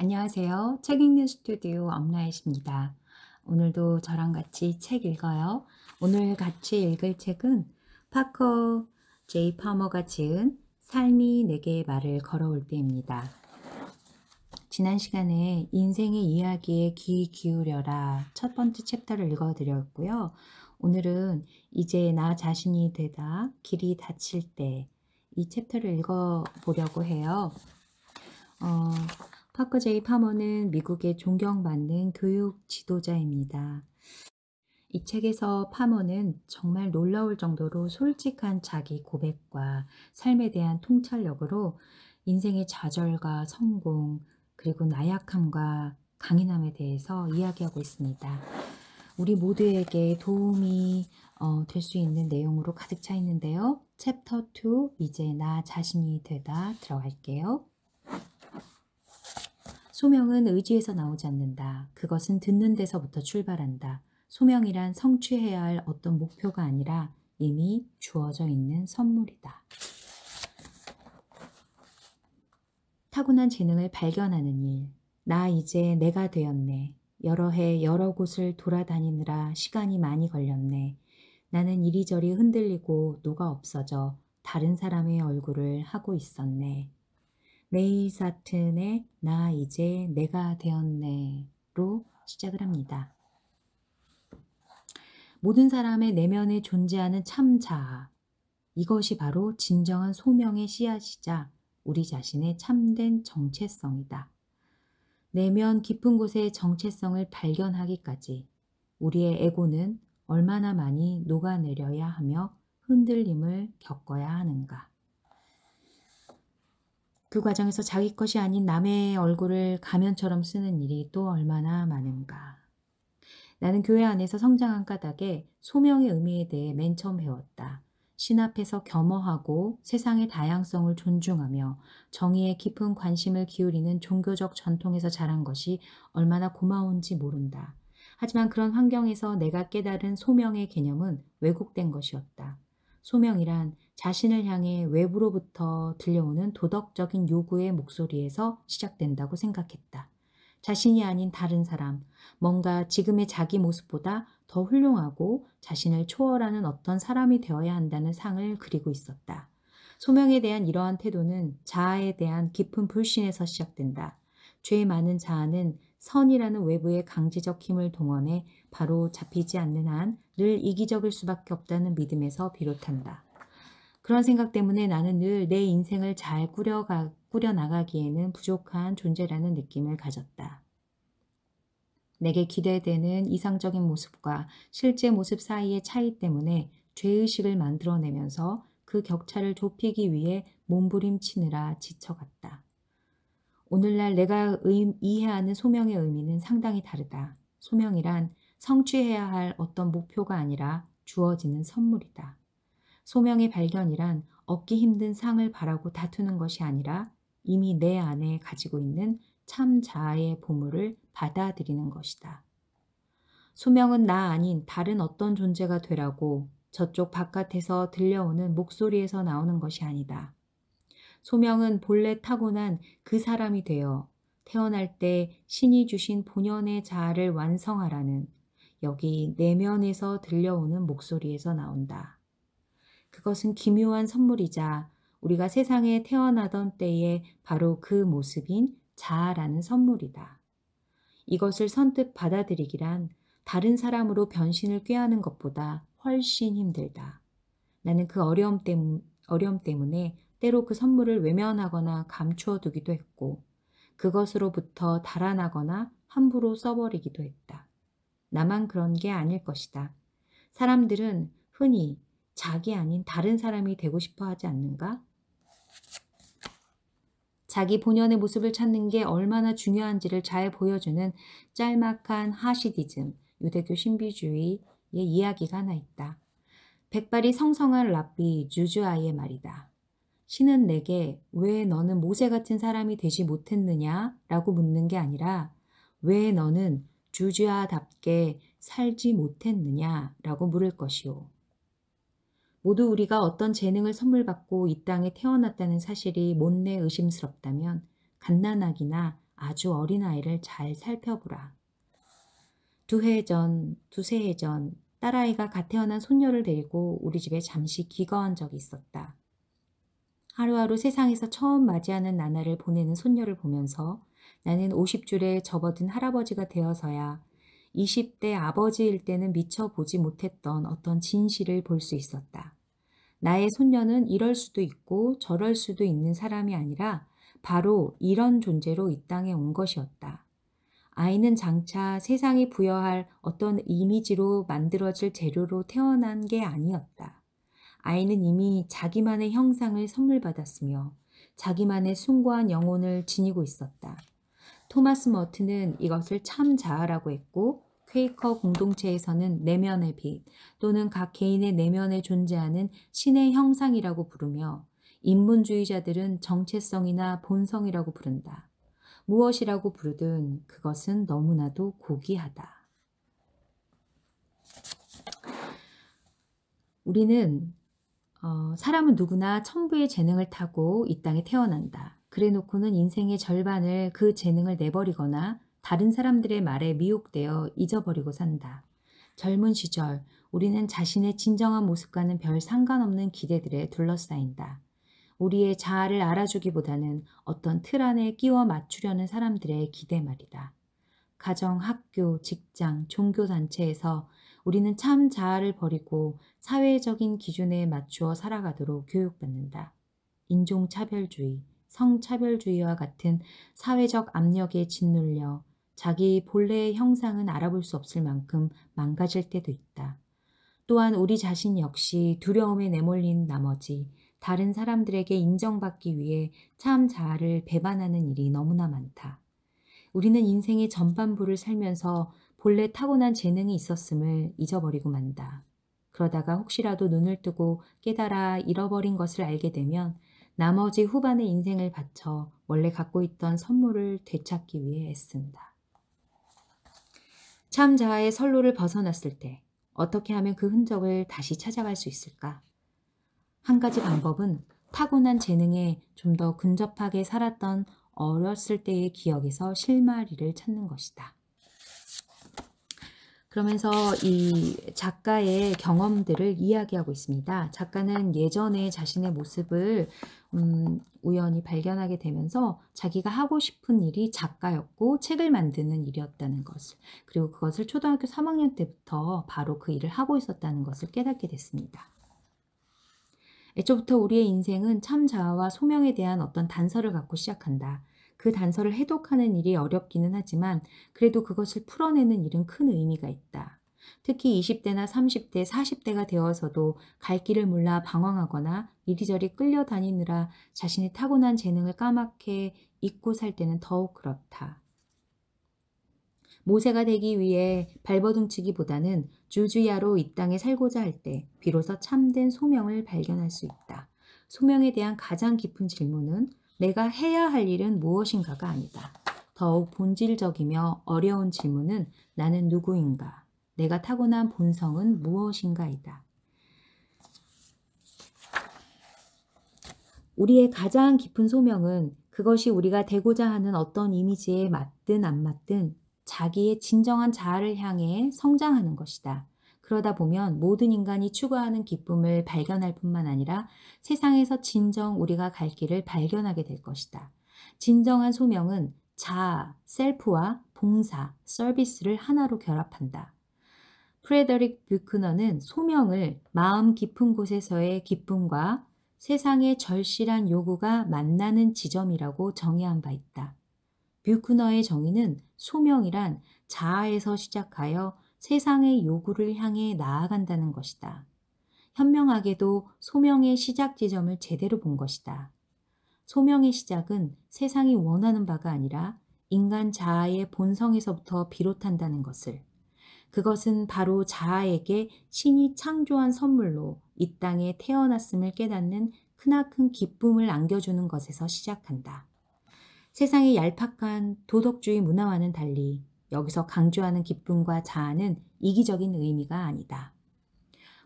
안녕하세요. 책 읽는 스튜디오 엄나이십니다 오늘도 저랑 같이 책 읽어요. 오늘 같이 읽을 책은 파커 제이 파머가 지은 삶이 내게 말을 걸어올 때입니다. 지난 시간에 인생의 이야기에 귀 기울여라 첫 번째 챕터를 읽어드렸고요. 오늘은 이제 나 자신이 되다 길이 닫힐 때 이 챕터를 읽어보려고 해요. 어, 파커 제이 파머는 미국의 존경받는 교육 지도자입니다. 이 책에서 파머는 정말 놀라울 정도로 솔직한 자기 고백과 삶에 대한 통찰력으로 인생의 좌절과 성공, 그리고 나약함과 강인함에 대해서 이야기하고 있습니다. 우리 모두에게 도움이 어, 될수 있는 내용으로 가득 차 있는데요. 챕터 2 이제 나 자신이 되다 들어갈게요. 소명은 의지에서 나오지 않는다. 그것은 듣는 데서부터 출발한다. 소명이란 성취해야 할 어떤 목표가 아니라 이미 주어져 있는 선물이다. 타고난 재능을 발견하는 일. 나 이제 내가 되었네. 여러 해 여러 곳을 돌아다니느라 시간이 많이 걸렸네. 나는 이리저리 흔들리고 녹아 없어져 다른 사람의 얼굴을 하고 있었네. 네이 사튼의 나 이제 내가 되었네로 시작을 합니다. 모든 사람의 내면에 존재하는 참자 이것이 바로 진정한 소명의 씨앗이자 우리 자신의 참된 정체성이다. 내면 깊은 곳의 정체성을 발견하기까지 우리의 에고는 얼마나 많이 녹아내려야 하며 흔들림을 겪어야 하는가. 그 과정에서 자기 것이 아닌 남의 얼굴을 가면처럼 쓰는 일이 또 얼마나 많은가. 나는 교회 안에서 성장한 까닭에 소명의 의미에 대해 맨 처음 배웠다. 신 앞에서 겸허하고 세상의 다양성을 존중하며 정의에 깊은 관심을 기울이는 종교적 전통에서 자란 것이 얼마나 고마운지 모른다. 하지만 그런 환경에서 내가 깨달은 소명의 개념은 왜곡된 것이었다. 소명이란 자신을 향해 외부로부터 들려오는 도덕적인 요구의 목소리에서 시작된다고 생각했다. 자신이 아닌 다른 사람, 뭔가 지금의 자기 모습보다 더 훌륭하고 자신을 초월하는 어떤 사람이 되어야 한다는 상을 그리고 있었다. 소명에 대한 이러한 태도는 자아에 대한 깊은 불신에서 시작된다. 죄 많은 자아는 선이라는 외부의 강제적 힘을 동원해 바로 잡히지 않는 한 늘 이기적일 수밖에 없다는 믿음에서 비롯한다. 그런 생각 때문에 나는 늘 내 인생을 잘 꾸려가, 꾸려나가기에는 부족한 존재라는 느낌을 가졌다. 내게 기대되는 이상적인 모습과 실제 모습 사이의 차이 때문에 죄의식을 만들어내면서 그 격차를 좁히기 위해 몸부림치느라 지쳐갔다. 오늘날 내가 의, 이해하는 소명의 의미는 상당히 다르다. 소명이란 성취해야 할 어떤 목표가 아니라 주어지는 선물이다. 소명의 발견이란 얻기 힘든 상을 바라고 다투는 것이 아니라 이미 내 안에 가지고 있는 참 자아의 보물을 받아들이는 것이다. 소명은 나 아닌 다른 어떤 존재가 되라고 저쪽 바깥에서 들려오는 목소리에서 나오는 것이 아니다. 소명은 본래 타고난 그 사람이 되어 태어날 때 신이 주신 본연의 자아를 완성하라는 여기 내면에서 들려오는 목소리에서 나온다. 그것은 기묘한 선물이자 우리가 세상에 태어나던 때에 바로 그 모습인 자아라는 선물이다. 이것을 선뜻 받아들이기란 다른 사람으로 변신을 꾀하는 것보다 훨씬 힘들다. 나는 그 어려움, 때문, 어려움 때문에 때로 그 선물을 외면하거나 감추어 두기도 했고 그것으로부터 달아나거나 함부로 써버리기도 했다. 나만 그런 게 아닐 것이다. 사람들은 흔히 자기 아닌 다른 사람이 되고 싶어 하지 않는가? 자기 본연의 모습을 찾는 게 얼마나 중요한지를 잘 보여주는 짤막한 하시디즘, 유대교 신비주의의 이야기가 하나 있다. 백발이 성성한 랍비 주주아이의 말이다. 신은 내게 왜 너는 모세 같은 사람이 되지 못했느냐? 라고 묻는 게 아니라 왜 너는 주주아답게 살지 못했느냐? 라고 물을 것이오 모두 우리가 어떤 재능을 선물받고 이 땅에 태어났다는 사실이 못내 의심스럽다면 갓난아기나 아주 어린아이를 잘 살펴보라. 두 해 전, 두 세 해 전 딸아이가 갓 태어난 손녀를 데리고 우리 집에 잠시 기거한 적이 있었다. 하루하루 세상에서 처음 맞이하는 나날을 보내는 손녀를 보면서 나는 50줄에 접어든 할아버지가 되어서야 20대 아버지일 때는 미처 보지 못했던 어떤 진실을 볼 수 있었다. 나의 손녀는 이럴 수도 있고 저럴 수도 있는 사람이 아니라 바로 이런 존재로 이 땅에 온 것이었다. 아이는 장차 세상이 부여할 어떤 이미지로 만들어질 재료로 태어난 게 아니었다. 아이는 이미 자기만의 형상을 선물 받았으며 자기만의 숭고한 영혼을 지니고 있었다. 토마스 머트는 이것을 참 자아라고 했고 퀘이커 공동체에서는 내면의 빛 또는 각 개인의 내면에 존재하는 신의 형상이라고 부르며 인문주의자들은 정체성이나 본성이라고 부른다. 무엇이라고 부르든 그것은 너무나도 고귀하다. 우리는 어, 사람은 누구나 천부의 재능을 타고 이 땅에 태어난다. 그래 놓고는 인생의 절반을 그 재능을 내버리거나 다른 사람들의 말에 미혹되어 잊어버리고 산다. 젊은 시절 우리는 자신의 진정한 모습과는 별 상관없는 기대들에 둘러싸인다. 우리의 자아를 알아주기보다는 어떤 틀 안에 끼워 맞추려는 사람들의 기대 말이다. 가정, 학교, 직장, 종교단체에서 우리는 참 자아를 버리고 사회적인 기준에 맞추어 살아가도록 교육받는다. 인종차별주의, 성차별주의와 같은 사회적 압력에 짓눌려 자기 본래의 형상은 알아볼 수 없을 만큼 망가질 때도 있다. 또한 우리 자신 역시 두려움에 내몰린 나머지 다른 사람들에게 인정받기 위해 참 자아를 배반하는 일이 너무나 많다. 우리는 인생의 전반부를 살면서 본래 타고난 재능이 있었음을 잊어버리고 만다. 그러다가 혹시라도 눈을 뜨고 깨달아 잃어버린 것을 알게 되면 나머지 후반의 인생을 바쳐 원래 갖고 있던 선물을 되찾기 위해 애쓴다. 참자아의 선로를 벗어났을 때 어떻게 하면 그 흔적을 다시 찾아갈 수 있을까? 한 가지 방법은 타고난 재능에 좀 더 근접하게 살았던 어렸을 때의 기억에서 실마리를 찾는 것이다. 그러면서 이 작가의 경험들을 이야기하고 있습니다. 작가는 예전에 자신의 모습을 음, 우연히 발견하게 되면서 자기가 하고 싶은 일이 작가였고 책을 만드는 일이었다는 것을 그리고 그것을 초등학교 3학년 때부터 바로 그 일을 하고 있었다는 것을 깨닫게 됐습니다. 애초부터 우리의 인생은 참자아와 소명에 대한 어떤 단서를 갖고 시작한다. 그 단서를 해독하는 일이 어렵기는 하지만 그래도 그것을 풀어내는 일은 큰 의미가 있다. 특히 20대나 30대, 40대가 되어서도 갈 길을 몰라 방황하거나 이리저리 끌려다니느라 자신의 타고난 재능을 까맣게 잊고 살 때는 더욱 그렇다. 모세가 되기 위해 발버둥치기보다는 주주야로 이 땅에 살고자 할 때 비로소 참된 소명을 발견할 수 있다. 소명에 대한 가장 깊은 질문은 내가 해야 할 일은 무엇인가가 아니다. 더욱 본질적이며 어려운 질문은 나는 누구인가? 내가 타고난 본성은 무엇인가이다. 우리의 가장 깊은 소명은 그것이 우리가 되고자 하는 어떤 이미지에 맞든 안 맞든 자기의 진정한 자아를 향해 성장하는 것이다. 그러다 보면 모든 인간이 추구하는 기쁨을 발견할 뿐만 아니라 세상에서 진정 우리가 갈 길을 발견하게 될 것이다. 진정한 소명은 자아, 셀프와 봉사, 서비스를 하나로 결합한다. 프레더릭 뷰크너는 소명을 마음 깊은 곳에서의 기쁨과 세상의 절실한 요구가 만나는 지점이라고 정의한 바 있다. 뷰크너의 정의는 소명이란 자아에서 시작하여 세상의 요구를 향해 나아간다는 것이다. 현명하게도 소명의 시작 지점을 제대로 본 것이다. 소명의 시작은 세상이 원하는 바가 아니라 인간 자아의 본성에서부터 비롯한다는 것을 그것은 바로 자아에게 신이 창조한 선물로 이 땅에 태어났음을 깨닫는 크나큰 기쁨을 안겨주는 것에서 시작한다. 세상의 얄팍한 도덕주의 문화와는 달리 여기서 강조하는 기쁨과 자아는 이기적인 의미가 아니다.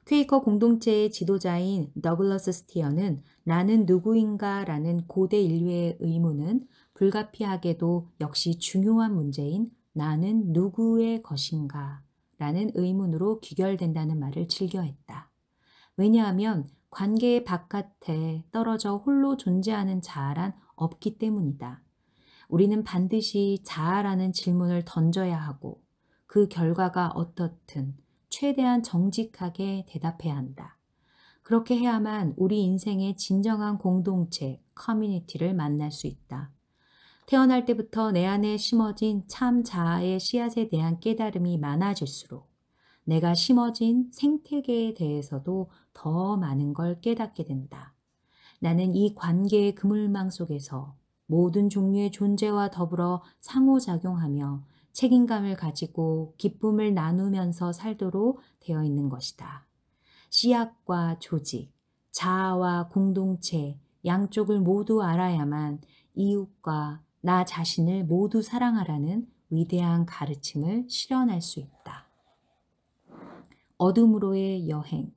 퀘이커 공동체의 지도자인 더글러스 스티어는 나는 누구인가 라는 고대 인류의 의문은 불가피하게도 역시 중요한 문제인 나는 누구의 것인가 라는 의문으로 귀결된다는 말을 즐겨했다. 왜냐하면 관계의 바깥에 떨어져 홀로 존재하는 자아란 없기 때문이다. 우리는 반드시 자아라는 질문을 던져야 하고 그 결과가 어떻든 최대한 정직하게 대답해야 한다. 그렇게 해야만 우리 인생의 진정한 공동체, 커뮤니티를 만날 수 있다. 태어날 때부터 내 안에 심어진 참 자아의 씨앗에 대한 깨달음이 많아질수록 내가 심어진 생태계에 대해서도 더 많은 걸 깨닫게 된다. 나는 이 관계의 그물망 속에서 모든 종류의 존재와 더불어 상호작용하며 책임감을 가지고 기쁨을 나누면서 살도록 되어 있는 것이다. 시약과 조직, 자아와 공동체 양쪽을 모두 알아야만 이웃과 나 자신을 모두 사랑하라는 위대한 가르침을 실현할 수 있다. 어둠으로의 여행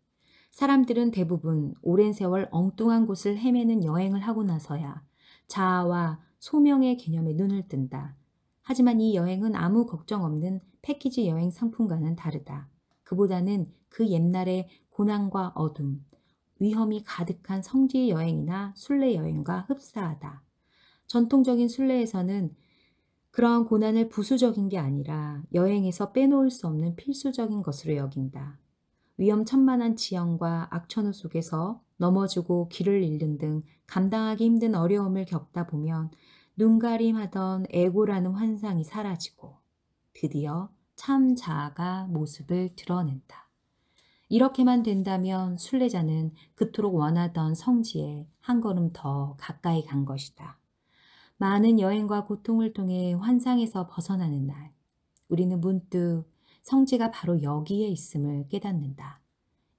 사람들은 대부분 오랜 세월 엉뚱한 곳을 헤매는 여행을 하고 나서야 자아와 소명의 개념에 눈을 뜬다. 하지만 이 여행은 아무 걱정 없는 패키지 여행 상품과는 다르다. 그보다는 그 옛날의 고난과 어둠, 위험이 가득한 성지 여행이나 순례 여행과 흡사하다. 전통적인 순례에서는 그러한 고난을 부수적인 게 아니라 여행에서 빼놓을 수 없는 필수적인 것으로 여긴다. 위험천만한 지형과 악천후 속에서 넘어지고 길을 잃는 등 감당하기 힘든 어려움을 겪다 보면 눈가림하던 에고라는 환상이 사라지고 드디어 참 자아가 모습을 드러낸다. 이렇게만 된다면 순례자는 그토록 원하던 성지에 한 걸음 더 가까이 간 것이다. 많은 여행과 고통을 통해 환상에서 벗어나는 날, 우리는 문득 성지가 바로 여기에 있음을 깨닫는다.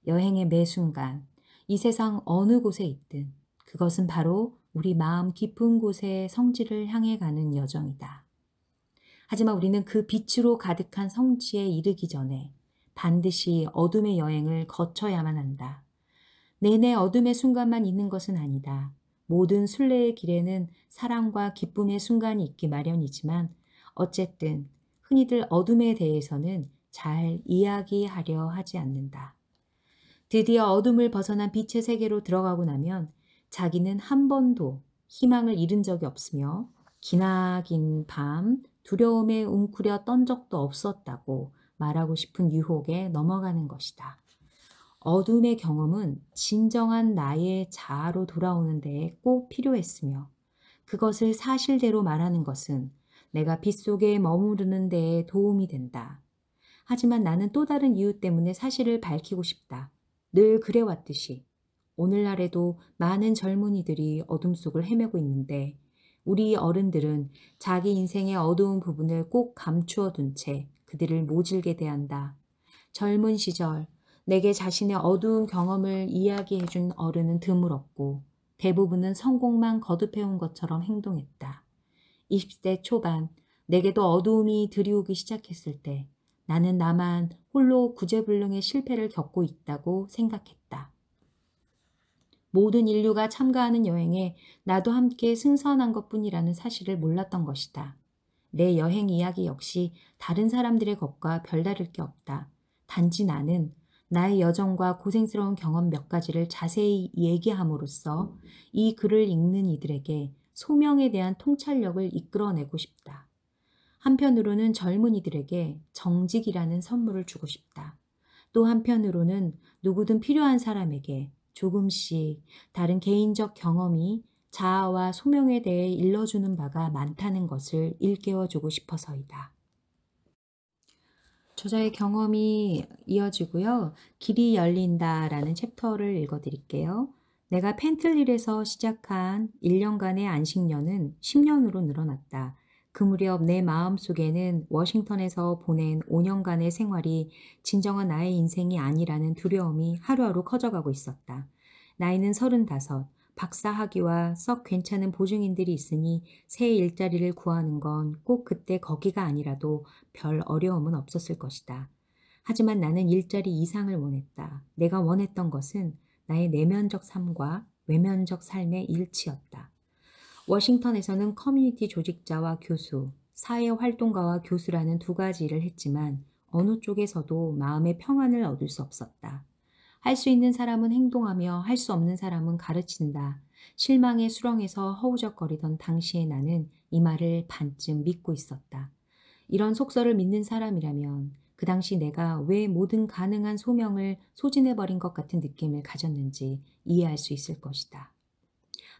여행의 매 순간, 이 세상 어느 곳에 있든 그것은 바로 우리 마음 깊은 곳의 성지를 향해 가는 여정이다. 하지만 우리는 그 빛으로 가득한 성지에 이르기 전에 반드시 어둠의 여행을 거쳐야만 한다. 내내 어둠의 순간만 있는 것은 아니다. 모든 순례의 길에는 사랑과 기쁨의 순간이 있기 마련이지만 어쨌든 흔히들 어둠에 대해서는 잘 이야기하려 하지 않는다. 드디어 어둠을 벗어난 빛의 세계로 들어가고 나면 자기는 한 번도 희망을 잃은 적이 없으며 기나긴 밤 두려움에 웅크려 떤 적도 없었다고 말하고 싶은 유혹에 넘어가는 것이다. 어둠의 경험은 진정한 나의 자아로 돌아오는 데에 꼭 필요했으며 그것을 사실대로 말하는 것은 내가 빛속에 머무르는 데에 도움이 된다. 하지만 나는 또 다른 이유 때문에 사실을 밝히고 싶다. 늘 그래왔듯이 오늘날에도 많은 젊은이들이 어둠 속을 헤매고 있는데 우리 어른들은 자기 인생의 어두운 부분을 꼭 감추어 둔채 그들을 모질게 대한다. 젊은 시절 내게 자신의 어두운 경험을 이야기해준 어른은 드물었고 대부분은 성공만 거듭해온 것처럼 행동했다. 20대 초반 내게도 어두움이 들이오기 시작했을 때 나는 나만 홀로 구제불능의 실패를 겪고 있다고 생각했다. 모든 인류가 참가하는 여행에 나도 함께 승선한 것뿐이라는 사실을 몰랐던 것이다. 내 여행 이야기 역시 다른 사람들의 것과 별다를 게 없다. 단지 나는 나의 여정과 고생스러운 경험 몇 가지를 자세히 얘기함으로써 이 글을 읽는 이들에게 소명에 대한 통찰력을 이끌어내고 싶다. 한편으로는 젊은이들에게 정직이라는 선물을 주고 싶다. 또 한편으로는 누구든 필요한 사람에게 조금씩 다른 개인적 경험이 자아와 소명에 대해 일러주는 바가 많다는 것을 일깨워주고 싶어서이다. 저자의 경험이 이어지고요. 길이 열린다 라는 챕터를 읽어드릴게요. 내가 펜틀일에서 시작한 1년간의 안식년은 10년으로 늘어났다. 그 무렵 내 마음 속에는 워싱턴에서 보낸 5년간의 생활이 진정한 나의 인생이 아니라는 두려움이 하루하루 커져가고 있었다. 나이는 35, 박사 학위와 썩 괜찮은 보증인들이 있으니 새 일자리를 구하는 건 꼭 그때 거기가 아니라도 별 어려움은 없었을 것이다. 하지만 나는 일자리 이상을 원했다. 내가 원했던 것은 나의 내면적 삶과 외면적 삶의 일치였다. 워싱턴에서는 커뮤니티 조직자와 교수, 사회활동가와 교수라는 두 가지 일을 했지만 어느 쪽에서도 마음의 평안을 얻을 수 없었다. 할 수 있는 사람은 행동하며 할 수 없는 사람은 가르친다. 실망의 수렁에서 허우적거리던 당시의 나는 이 말을 반쯤 믿고 있었다. 이런 속설을 믿는 사람이라면 그 당시 내가 왜 모든 가능한 소명을 소진해버린 것 같은 느낌을 가졌는지 이해할 수 있을 것이다.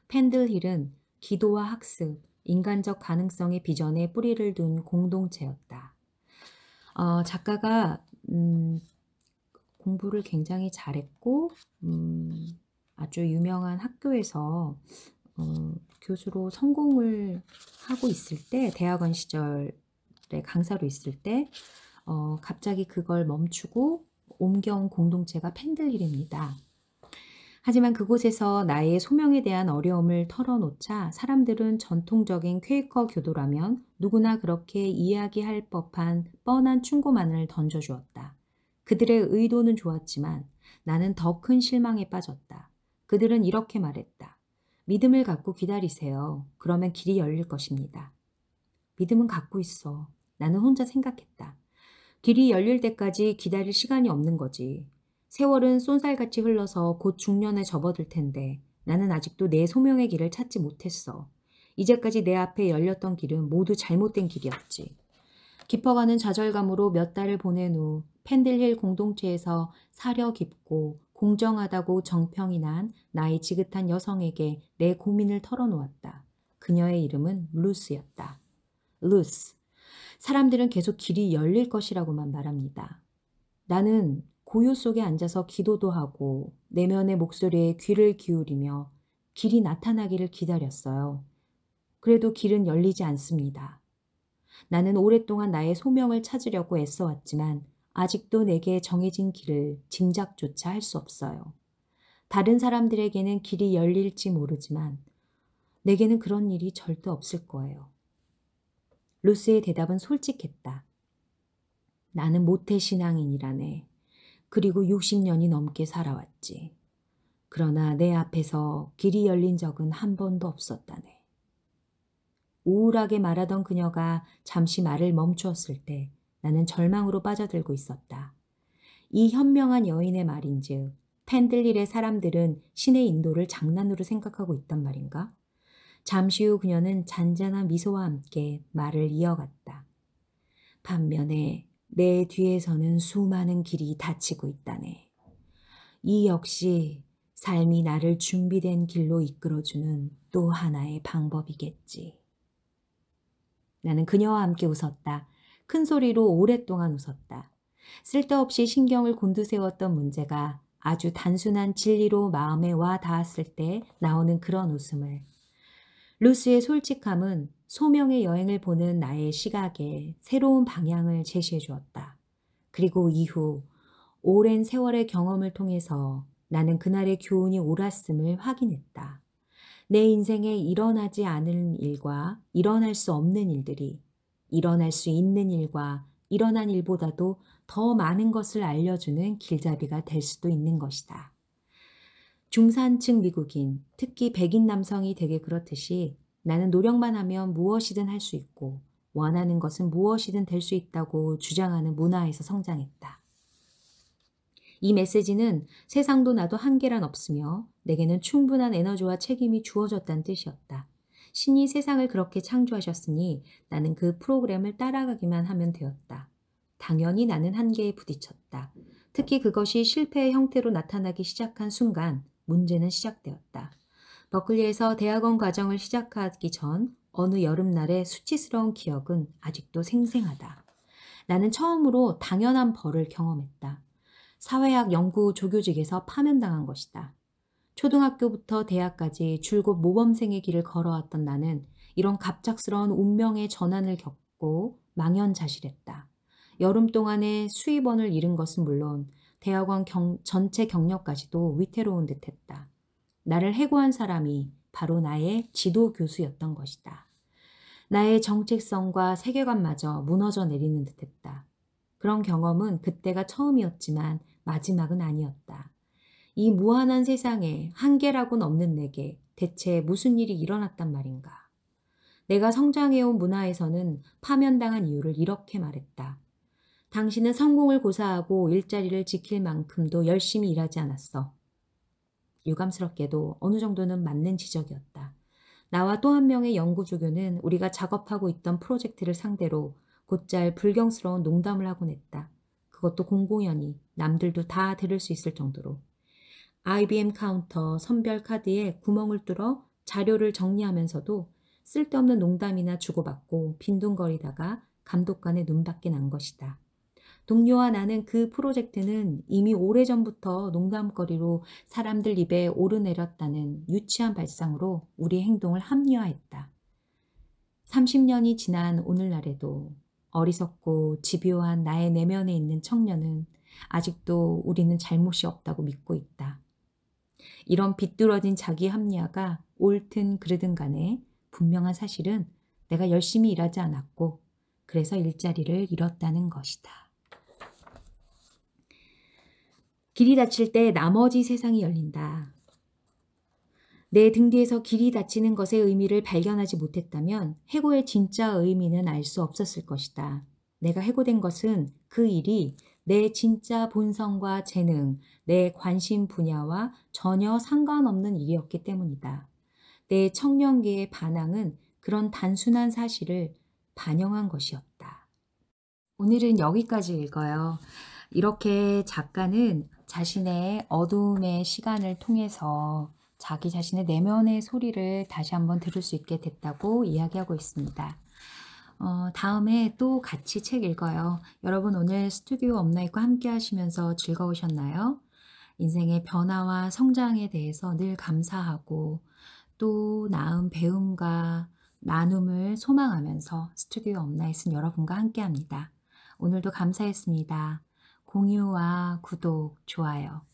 팬들힐은 기도와 학습, 인간적 가능성의 비전에 뿌리를 둔 공동체였다. 어, 작가가 음, 공부를 굉장히 잘했고 음, 아주 유명한 학교에서 어, 교수로 성공을 하고 있을 때 대학원 시절에 강사로 있을 때 어, 갑자기 그걸 멈추고 옮겨온 공동체가 팬들힐입니다. 하지만 그곳에서 나의 소명에 대한 어려움을 털어놓자 사람들은 전통적인 퀘이커 교도라면 누구나 그렇게 이야기할 법한 뻔한 충고만을 던져주었다. 그들의 의도는 좋았지만 나는 더 큰 실망에 빠졌다. 그들은 이렇게 말했다. 믿음을 갖고 기다리세요. 그러면 길이 열릴 것입니다. 믿음은 갖고 있어. 나는 혼자 생각했다. 길이 열릴 때까지 기다릴 시간이 없는 거지. 세월은 쏜살같이 흘러서 곧 중년에 접어들 텐데 나는 아직도 내 소명의 길을 찾지 못했어. 이제까지 내 앞에 열렸던 길은 모두 잘못된 길이었지. 깊어가는 좌절감으로 몇 달을 보낸 후팬들힐 공동체에서 사려 깊고 공정하다고 정평이 난나의 지긋한 여성에게 내 고민을 털어놓았다. 그녀의 이름은 루스였다. 루스. 사람들은 계속 길이 열릴 것이라고만 말합니다. 나는 고요 속에 앉아서 기도도 하고 내면의 목소리에 귀를 기울이며 길이 나타나기를 기다렸어요. 그래도 길은 열리지 않습니다. 나는 오랫동안 나의 소명을 찾으려고 애써왔지만 아직도 내게 정해진 길을 짐작조차 할 수 없어요. 다른 사람들에게는 길이 열릴지 모르지만 내게는 그런 일이 절대 없을 거예요. 루스의 대답은 솔직했다. 나는 모태신앙인이라네. 그리고 60년이 넘게 살아왔지. 그러나 내 앞에서 길이 열린 적은 한 번도 없었다네. 우울하게 말하던 그녀가 잠시 말을 멈추었을 때 나는 절망으로 빠져들고 있었다. 이 현명한 여인의 말인즉 펜들릴의 사람들은 신의 인도를 장난으로 생각하고 있단 말인가? 잠시 후 그녀는 잔잔한 미소와 함께 말을 이어갔다. 반면에 내 뒤에서는 수많은 길이 닫히고 있다네. 이 역시 삶이 나를 준비된 길로 이끌어주는 또 하나의 방법이겠지. 나는 그녀와 함께 웃었다. 큰 소리로 오랫동안 웃었다. 쓸데없이 신경을 곤두세웠던 문제가 아주 단순한 진리로 마음에 와 닿았을 때 나오는 그런 웃음을. 루스의 솔직함은 소명의 여행을 보는 나의 시각에 새로운 방향을 제시해 주었다. 그리고 이후 오랜 세월의 경험을 통해서 나는 그날의 교훈이 옳았음을 확인했다. 내 인생에 일어나지 않은 일과 일어날 수 없는 일들이 일어날 수 있는 일과 일어난 일보다도 더 많은 것을 알려주는 길잡이가 될 수도 있는 것이다. 중산층 미국인, 특히 백인 남성이 되게 그렇듯이 나는 노력만 하면 무엇이든 할 수 있고 원하는 것은 무엇이든 될 수 있다고 주장하는 문화에서 성장했다. 이 메시지는 세상도 나도 한계란 없으며 내게는 충분한 에너지와 책임이 주어졌다는 뜻이었다. 신이 세상을 그렇게 창조하셨으니 나는 그 프로그램을 따라가기만 하면 되었다. 당연히 나는 한계에 부딪혔다. 특히 그것이 실패의 형태로 나타나기 시작한 순간 문제는 시작되었다. 버클리에서 대학원 과정을 시작하기 전 어느 여름날의 수치스러운 기억은 아직도 생생하다. 나는 처음으로 당연한 벌을 경험했다. 사회학 연구 조교직에서 파면당한 것이다. 초등학교부터 대학까지 줄곧 모범생의 길을 걸어왔던 나는 이런 갑작스러운 운명의 전환을 겪고 망연자실했다. 여름 동안에 수입원을 잃은 것은 물론 대학원 경, 전체 경력까지도 위태로운 듯했다. 나를 해고한 사람이 바로 나의 지도 교수였던 것이다. 나의 정체성과 세계관마저 무너져 내리는 듯했다. 그런 경험은 그때가 처음이었지만 마지막은 아니었다. 이 무한한 세상에 한계라고는 없는 내게 대체 무슨 일이 일어났단 말인가. 내가 성장해온 문화에서는 파면당한 이유를 이렇게 말했다. 당신은 성공을 고사하고 일자리를 지킬 만큼도 열심히 일하지 않았어. 유감스럽게도 어느 정도는 맞는 지적이었다. 나와 또 한 명의 연구조교는 우리가 작업하고 있던 프로젝트를 상대로 곧잘 불경스러운 농담을 하곤 했다. 그것도 공공연히 남들도 다 들을 수 있을 정도로. IBM 카운터 선별 카드에 구멍을 뚫어 자료를 정리하면서도 쓸데없는 농담이나 주고받고 빈둥거리다가 감독관의 눈밖에 난 것이다. 동료와 나는 그 프로젝트는 이미 오래전부터 농담거리로 사람들 입에 오르내렸다는 유치한 발상으로 우리 행동을 합리화했다. 30년이 지난 오늘날에도 어리석고 집요한 나의 내면에 있는 청년은 아직도 우리는 잘못이 없다고 믿고 있다. 이런 비뚤어진 자기 합리화가 옳든 그르든 간에 분명한 사실은 내가 열심히 일하지 않았고 그래서 일자리를 잃었다는 것이다. 길이 닫힐 때 나머지 세상이 열린다. 내 등 뒤에서 길이 닫히는 것의 의미를 발견하지 못했다면 해고의 진짜 의미는 알 수 없었을 것이다. 내가 해고된 것은 그 일이 내 진짜 본성과 재능, 내 관심 분야와 전혀 상관없는 일이었기 때문이다. 내 청년기의 반항은 그런 단순한 사실을 반영한 것이었다. 오늘은 여기까지 읽어요. 이렇게 작가는 자신의 어두움의 시간을 통해서 자기 자신의 내면의 소리를 다시 한번 들을 수 있게 됐다고 이야기하고 있습니다. 어, 다음에 또 같이 책 읽어요. 여러분 오늘 스튜디오 업나이과 함께 하시면서 즐거우셨나요? 인생의 변화와 성장에 대해서 늘 감사하고 또 나은 배움과 나눔을 소망하면서 스튜디오 업나이은 여러분과 함께합니다. 오늘도 감사했습니다. 공유와 구독, 좋아요